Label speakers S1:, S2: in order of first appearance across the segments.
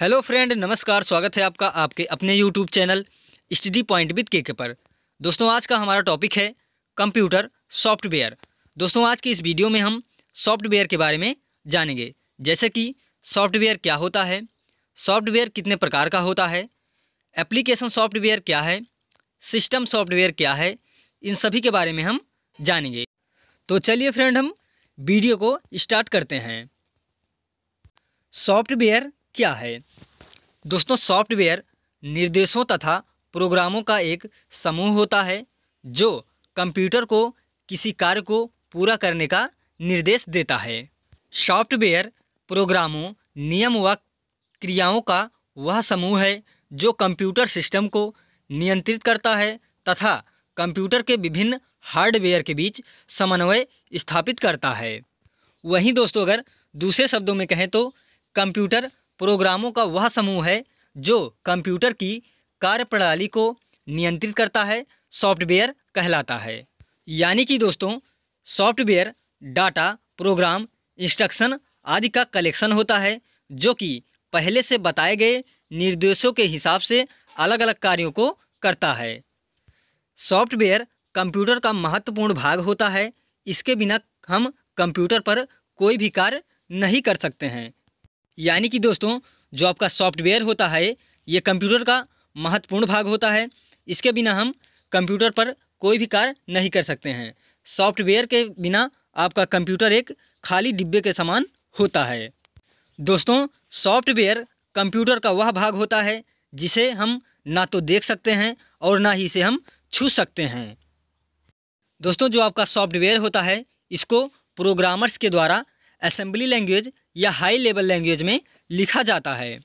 S1: hello friend नमस्कार स्वागत है आपका आपके अपने YouTube channel study point with K पर दोस्तों आज का हमारा टॉपिक है कंप्यूटर सॉफ्टवेयर दोस्तों आज की इस वीडियो में हम सॉफ्टवेयर के बारे में जानेंगे जैसे कि सॉफ्टवेयर क्या होता है सॉफ्टवेयर कितने प्रकार का होता है एप्लीकेशन सॉफ्टवेयर क्या है सिस्टम सॉफ्टवेयर क्या है इन सभी के बारे में हम जानेंगे तो चलिए फ्रेंड हम वीडियो को स्टार्ट करते हैं सॉफ्टवेयर क्या है दोस्तों सॉफ्टवेयर निर्देशों तथा प्रोग्रामों का एक समूह होता है जो कंप्यूटर को किसी कार्य को पूरा करने का निर्देश देता है सॉफ्टवेयर प्रोग्रामों नियम व क्रियाओं का वह समूह है जो कंप्यूटर सिस्टम को नियंत्रित करता है तथा कंप्यूटर के विभिन्न हार्डवेयर के बीच समन्वय स्थापित करता है वहीं दोस्तों अगर दूसरे शब्दों में कहें तो कंप्यूटर प्रोग्रामों का वह समूह है जो कंप्यूटर की कार्यप्रणाली को नियंत्रित करता है सॉफ्टवेयर कहलाता है यानी कि दोस्तों सॉफ्टवेयर डाटा प्रोग्राम इंस्ट्रक्शन आदि का कलेक्शन होता है जो कि पहले से बताए गए निर्देशों के हिसाब से अलग अलग कार्यों को करता है सॉफ्टवेयर कंप्यूटर का महत्वपूर्ण भाग होता है इसके बिना हम कंप्यूटर पर कोई भी कार्य नहीं कर सकते हैं यानी कि दोस्तों जो आपका सॉफ्टवेयर होता है ये कंप्यूटर का महत्वपूर्ण भाग होता है इसके बिना हम कंप्यूटर पर कोई भी कार्य नहीं कर सकते हैं सॉफ्टवेयर के बिना आपका कंप्यूटर एक खाली डिब्बे के समान होता है दोस्तों सॉफ्टवेयर कंप्यूटर का वह भाग होता है जिसे हम ना तो देख सकते हैं और ना ही इसे हम छू सकते हैं दोस्तों जो आपका सॉफ्टवेयर होता है इसको प्रोग्रामर्स के द्वारा असेंबली लैंग्वेज या हाई लेवल लैंग्वेज में लिखा जाता है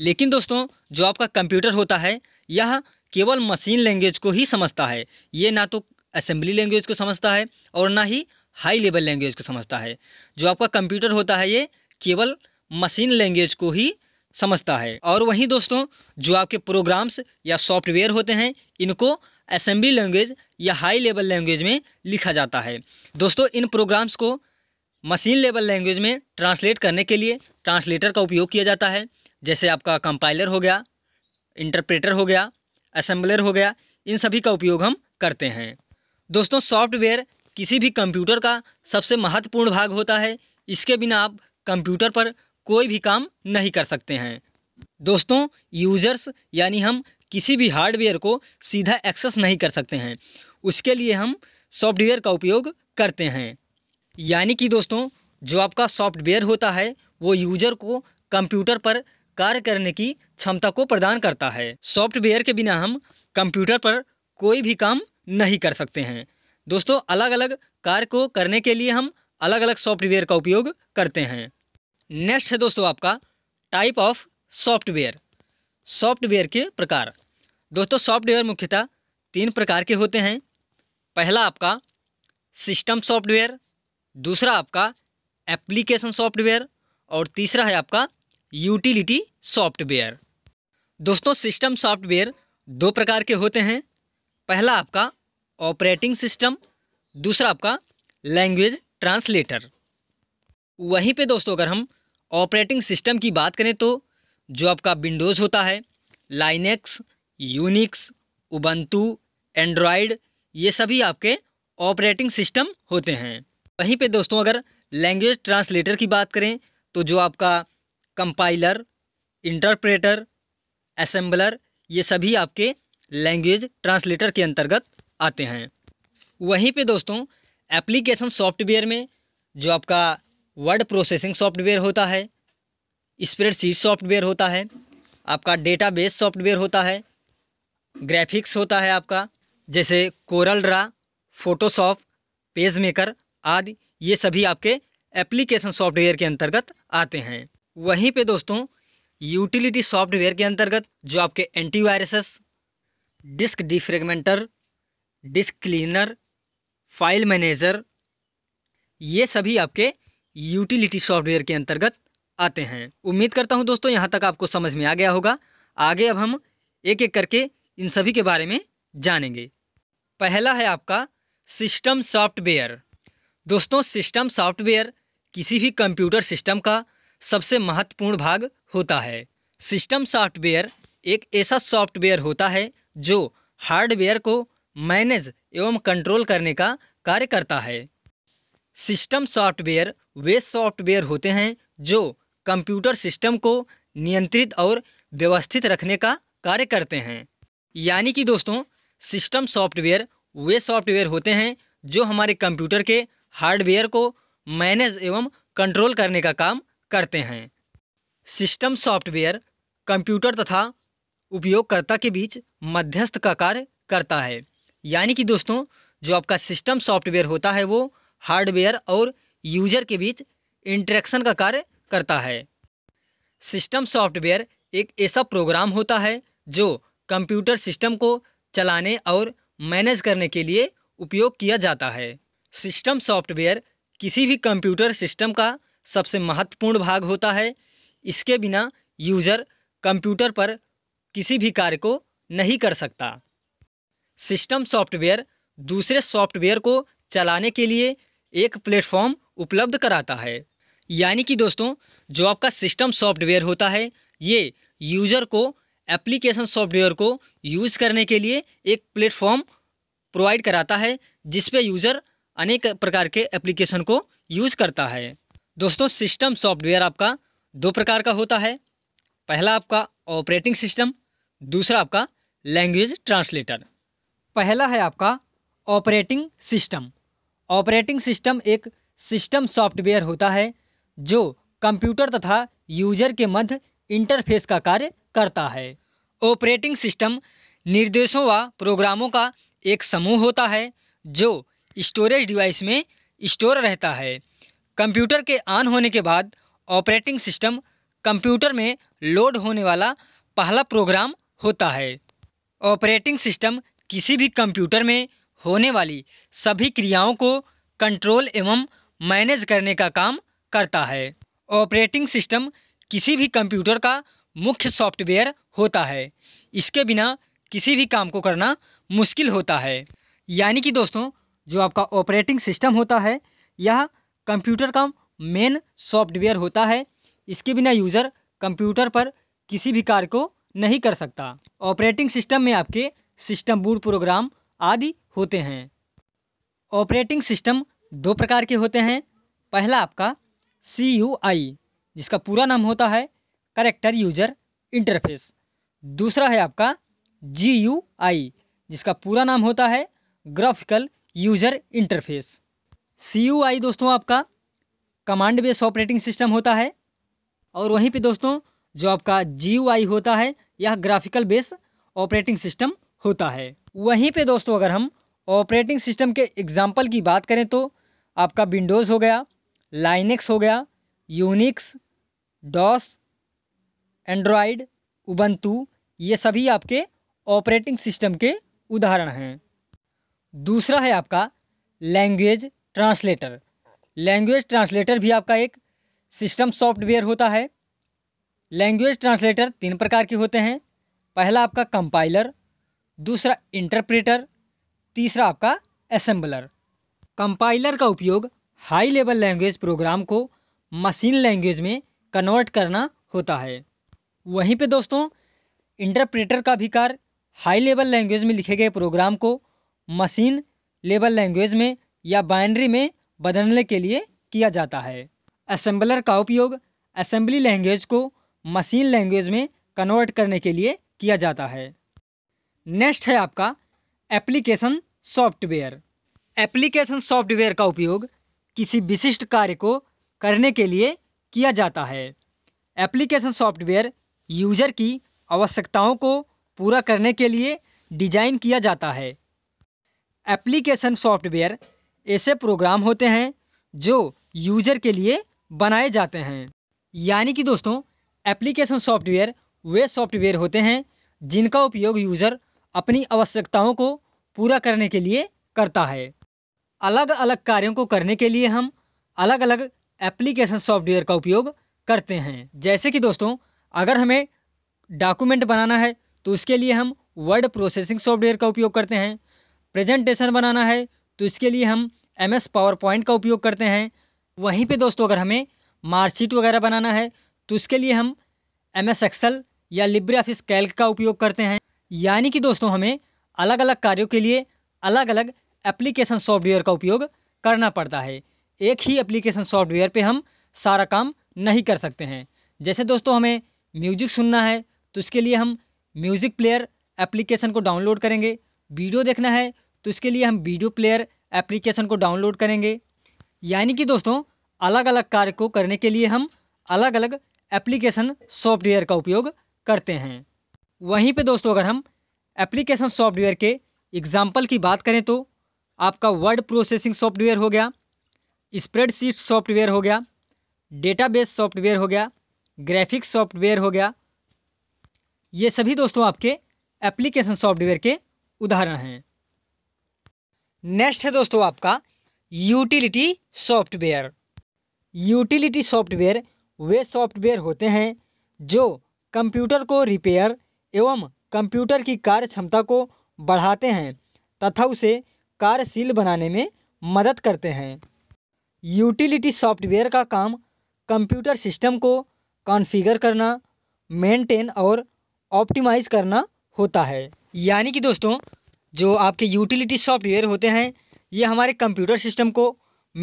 S1: लेकिन दोस्तों जो आपका कंप्यूटर होता है यह केवल मशीन लैंग्वेज को ही समझता है ये ना तो असेंबली लैंग्वेज को समझता है और ना ही हाई लेवल लैंग्वेज को समझता है जो आपका कंप्यूटर होता है ये केवल मशीन लैंग्वेज को ही समझता है और वहीं दोस्तों जो आपके प्रोग्राम्स या सॉफ्टवेयर होते हैं इनको असेंबली लैंग्वेज या हाई लेवल लैंग्वेज में लिखा जाता है दोस्तों इन प्रोग्राम्स को मशीन लेवल लैंग्वेज में ट्रांसलेट करने के लिए ट्रांसलेटर का उपयोग किया जाता है जैसे आपका कंपाइलर हो गया इंटरप्रेटर हो गया असेंबलर हो गया इन सभी का उपयोग हम करते हैं दोस्तों सॉफ्टवेयर किसी भी कंप्यूटर का सबसे महत्वपूर्ण भाग होता है इसके बिना आप कंप्यूटर पर कोई भी काम नहीं कर सकते हैं दोस्तों यूजर्स यानी हम किसी भी हार्डवेयर को सीधा एक्सेस नहीं कर सकते हैं उसके लिए हम सॉफ्टवेयर का उपयोग करते हैं यानी कि दोस्तों जो आपका सॉफ्टवेयर होता है वो यूजर को कंप्यूटर पर कार्य करने की क्षमता को प्रदान करता है सॉफ्टवेयर के बिना हम कंप्यूटर पर कोई भी काम नहीं कर सकते हैं दोस्तों अलग अलग कार्य को करने के लिए हम अलग अलग सॉफ्टवेयर का उपयोग करते हैं नेक्स्ट है दोस्तों आपका टाइप ऑफ सॉफ्टवेयर सॉफ्टवेयर के प्रकार दोस्तों सॉफ्टवेयर मुख्यतः तीन प्रकार के होते हैं पहला आपका सिस्टम सॉफ्टवेयर दूसरा आपका एप्लीकेशन सॉफ्टवेयर और तीसरा है आपका यूटिलिटी सॉफ्टवेयर दोस्तों सिस्टम सॉफ्टवेयर दो प्रकार के होते हैं पहला आपका ऑपरेटिंग सिस्टम दूसरा आपका लैंग्वेज ट्रांसलेटर वहीं पे दोस्तों अगर हम ऑपरेटिंग सिस्टम की बात करें तो जो आपका विंडोज़ होता है लाइनेक्स यूनिक्स उबंतु एंड्रॉयड ये सभी आपके ऑपरेटिंग सिस्टम होते हैं वहीं पे दोस्तों अगर लैंग्वेज ट्रांसलेटर की बात करें तो जो आपका कंपाइलर इंटरप्रेटर असम्बलर ये सभी आपके लैंग्वेज ट्रांसलेटर के अंतर्गत आते हैं वहीं पे दोस्तों एप्लीकेशन सॉफ्टवेयर में जो आपका वर्ड प्रोसेसिंग सॉफ्टवेयर होता है स्प्रेडशीट सॉफ्टवेयर होता है आपका डेटाबेस सॉफ्टवेयर होता है ग्राफिक्स होता है आपका जैसे CorelDRAW Photoshop PageMaker आदि ये सभी आपके एप्लीकेशन सॉफ्टवेयर के अंतर्गत आते हैं वहीं पे दोस्तों यूटिलिटी सॉफ्टवेयर के अंतर्गत जो आपके antiviruses disk defragmenter disk cleaner file manager ये सभी आपके यूटिलिटी सॉफ्टवेयर के अंतर्गत आते हैं उम्मीद करता हूँ दोस्तों यहाँ तक आपको समझ में आ गया होगा आगे अब हम एक एक करके इन सभी के बारे में जानेंगे पहला है आपका सिस्टम सॉफ्टवेयर दोस्तों सिस्टम सॉफ्टवेयर किसी भी कंप्यूटर सिस्टम का सबसे महत्वपूर्ण भाग होता है सिस्टम सॉफ्टवेयर एक ऐसा सॉफ्टवेयर होता है जो हार्डवेयर को मैनेज एवं कंट्रोल करने का कार्य करता है सिस्टम सॉफ्टवेयर वे सॉफ्टवेयर होते हैं जो कंप्यूटर सिस्टम को नियंत्रित और व्यवस्थित रखने का कार्य करते हैं यानी कि दोस्तों सिस्टम सॉफ्टवेयर वे सॉफ्टवेयर होते हैं जो हमारे कंप्यूटर के हार्डवेयर को मैनेज एवं कंट्रोल करने का काम करते हैं सिस्टम सॉफ्टवेयर कंप्यूटर तथा उपयोगकर्ता के बीच मध्यस्थ का कार्य करता है यानी कि दोस्तों जो आपका सिस्टम सॉफ्टवेयर होता है वो हार्डवेयर और यूजर के बीच इंटरेक्शन का कार्य करता है सिस्टम सॉफ्टवेयर एक ऐसा प्रोग्राम होता है जो कंप्यूटर सिस्टम को चलाने और मैनेज करने के लिए उपयोग किया जाता है सिस्टम सॉफ्टवेयर किसी भी कंप्यूटर सिस्टम का सबसे महत्वपूर्ण भाग होता है इसके बिना यूज़र कंप्यूटर पर किसी भी कार्य को नहीं कर सकता सिस्टम सॉफ्टवेयर दूसरे सॉफ्टवेयर को चलाने के लिए एक प्लेटफॉर्म उपलब्ध कराता है यानी कि दोस्तों जो आपका सिस्टम सॉफ्टवेयर होता है ये यूज़र को एप्लीकेशन सॉफ्टवेयर को यूज़ करने के लिए एक प्लेटफॉर्म प्रोवाइड कराता है जिसपे यूज़र अनेक प्रकार के एप्लीकेशन को यूज़ करता है दोस्तों सिस्टम सॉफ्टवेयर आपका दो प्रकार का होता है पहला आपका ऑपरेटिंग सिस्टम दूसरा आपका लैंग्वेज ट्रांसलेटर पहला है आपका ऑपरेटिंग सिस्टम ऑपरेटिंग सिस्टम एक सिस्टम सॉफ्टवेयर होता है जो कंप्यूटर तथा यूजर के मध्य इंटरफेस का कार्य करता है ऑपरेटिंग सिस्टम निर्देशों व प्रोग्रामों का एक समूह होता है जो स्टोरेज डिवाइस में स्टोर रहता है कंप्यूटर के ऑन होने के बाद ऑपरेटिंग सिस्टम कंप्यूटर में लोड होने वाला पहला प्रोग्राम होता है ऑपरेटिंग सिस्टम किसी भी कंप्यूटर में होने वाली सभी क्रियाओं को कंट्रोल एवं मैनेज करने का काम करता है ऑपरेटिंग सिस्टम किसी भी कंप्यूटर का मुख्य सॉफ्टवेयर होता है इसके बिना किसी भी काम को करना मुश्किल होता है यानी कि दोस्तों जो आपका ऑपरेटिंग सिस्टम होता है यह कंप्यूटर का मेन सॉफ्टवेयर होता है इसके बिना यूज़र कंप्यूटर पर किसी भी कार्य को नहीं कर सकता ऑपरेटिंग सिस्टम में आपके सिस्टम बूट प्रोग्राम आदि होते हैं ऑपरेटिंग सिस्टम दो प्रकार के होते हैं पहला आपका सी यू आई जिसका पूरा नाम होता है करेक्टर यूजर इंटरफेस दूसरा है आपका जी यू आई जिसका पूरा नाम होता है ग्राफिकल यूजर इंटरफेस सी दोस्तों आपका कमांड बेस ऑपरेटिंग सिस्टम होता है और वहीं पे दोस्तों जो आपका जी होता है यह ग्राफिकल बेस ऑपरेटिंग सिस्टम होता है वहीं पे दोस्तों अगर हम ऑपरेटिंग सिस्टम के एग्जाम्पल की बात करें तो आपका विंडोज़ हो गया लाइनेक्स हो गया यूनिक्स डॉस एंड्रॉयड उबंतु ये सभी आपके ऑपरेटिंग सिस्टम के उदाहरण हैं दूसरा है आपका लैंग्वेज ट्रांसलेटर लैंग्वेज ट्रांसलेटर भी आपका एक सिस्टम सॉफ्टवेयर होता है लैंग्वेज ट्रांसलेटर तीन प्रकार के होते हैं पहला आपका कंपाइलर दूसरा इंटरप्रेटर तीसरा आपका असेंबलर कंपाइलर का उपयोग हाई लेवल लैंग्वेज प्रोग्राम को मशीन लैंग्वेज में कन्वर्ट करना होता है वहीं पे दोस्तों इंटरप्रेटर का भी कार्य हाई लेवल लैंग्वेज में लिखे गए प्रोग्राम को मशीन लेबल लैंग्वेज में या बाइनरी में बदलने के लिए किया जाता है असेंबलर का उपयोग असेंबली लैंग्वेज को मशीन लैंग्वेज में कन्वर्ट करने के लिए किया जाता है नेक्स्ट है आपका एप्लीकेशन सॉफ्टवेयर एप्लीकेशन सॉफ्टवेयर का उपयोग किसी विशिष्ट कार्य को करने के लिए किया जाता है एप्लीकेशन सॉफ्टवेयर यूजर की आवश्यकताओं को पूरा करने के लिए डिजाइन किया जाता है एप्लीकेशन सॉफ्टवेयर ऐसे प्रोग्राम होते हैं जो यूजर के लिए बनाए जाते हैं यानी कि दोस्तों एप्लीकेशन सॉफ्टवेयर वे सॉफ्टवेयर होते हैं जिनका उपयोग यूजर अपनी आवश्यकताओं को पूरा करने के लिए करता है अलग अलग कार्यों को करने के लिए हम अलग अलग एप्लीकेशन सॉफ्टवेयर का उपयोग करते हैं जैसे कि दोस्तों अगर हमें डॉक्यूमेंट बनाना है तो उसके लिए हम वर्ड प्रोसेसिंग सॉफ्टवेयर का उपयोग करते हैं प्रेजेंटेशन बनाना है तो इसके लिए हम एम एस पावर पॉइंट का उपयोग करते हैं वहीं पे दोस्तों अगर हमें मार्कशीट वगैरह बनाना है तो उसके लिए हम एम एस एक्सल या लिब्रे ऑफिस कैल्क का उपयोग करते हैं यानी कि दोस्तों हमें अलग अलग कार्यों के लिए अलग अलग एप्लीकेशन सॉफ्टवेयर का उपयोग करना पड़ता है एक ही एप्लीकेशन सॉफ्टवेयर पर हम सारा काम नहीं कर सकते हैं जैसे दोस्तों हमें म्यूजिक सुनना है तो उसके लिए हम म्यूजिक प्लेयर एप्लीकेशन को डाउनलोड करेंगे वीडियो देखना है तो इसके लिए हम वीडियो प्लेयर एप्लीकेशन को डाउनलोड करेंगे यानी कि दोस्तों अलग अलग कार्य को करने के लिए हम अलग अलग एप्लीकेशन सॉफ्टवेयर का उपयोग करते हैं वहीं पे दोस्तों अगर हम एप्लीकेशन सॉफ्टवेयर के एग्जाम्पल की बात करें तो आपका वर्ड प्रोसेसिंग सॉफ्टवेयर हो गया स्प्रेडशीट सॉफ्टवेयर हो गया डेटाबेस सॉफ्टवेयर हो गया ग्राफिक्स सॉफ्टवेयर हो गया ये सभी दोस्तों आपके एप्लीकेशन सॉफ्टवेयर के उदाहरण हैं नेक्स्ट है दोस्तों आपका यूटिलिटी सॉफ्टवेयर यूटिलिटी सॉफ्टवेयर वे सॉफ्टवेयर होते हैं जो कंप्यूटर को रिपेयर एवं कंप्यूटर की कार्य क्षमता को बढ़ाते हैं तथा उसे कार्यशील बनाने में मदद करते हैं यूटिलिटी सॉफ्टवेयर का काम कंप्यूटर सिस्टम को कॉन्फ़िगर करना मेंटेन और ऑप्टिमाइज करना होता है यानी कि दोस्तों जो आपके यूटिलिटी सॉफ्टवेयर होते हैं ये हमारे कंप्यूटर सिस्टम को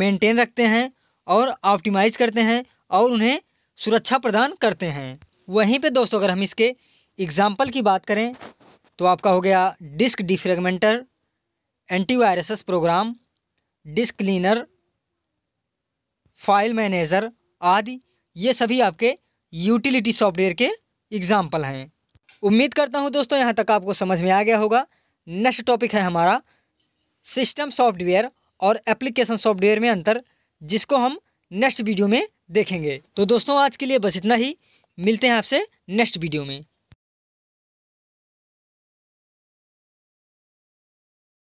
S1: मेंटेन रखते हैं और ऑप्टिमाइज करते हैं और उन्हें सुरक्षा प्रदान करते हैं वहीं पे दोस्तों अगर हम इसके एग्ज़ाम्पल की बात करें तो आपका हो गया disk defragmenter antiviruses program disk cleaner file manager आदि ये सभी आपके यूटिलिटी सॉफ्टवेयर के एग्ज़ाम्पल हैं उम्मीद करता हूँ दोस्तों यहाँ तक आपको समझ में आ गया होगा नेक्स्ट टॉपिक है हमारा सिस्टम सॉफ्टवेयर और एप्लीकेशन सॉफ्टवेयर में अंतर जिसको हम नेक्स्ट वीडियो में देखेंगे तो दोस्तों आज के लिए बस इतना ही मिलते हैं आपसे नेक्स्ट वीडियो में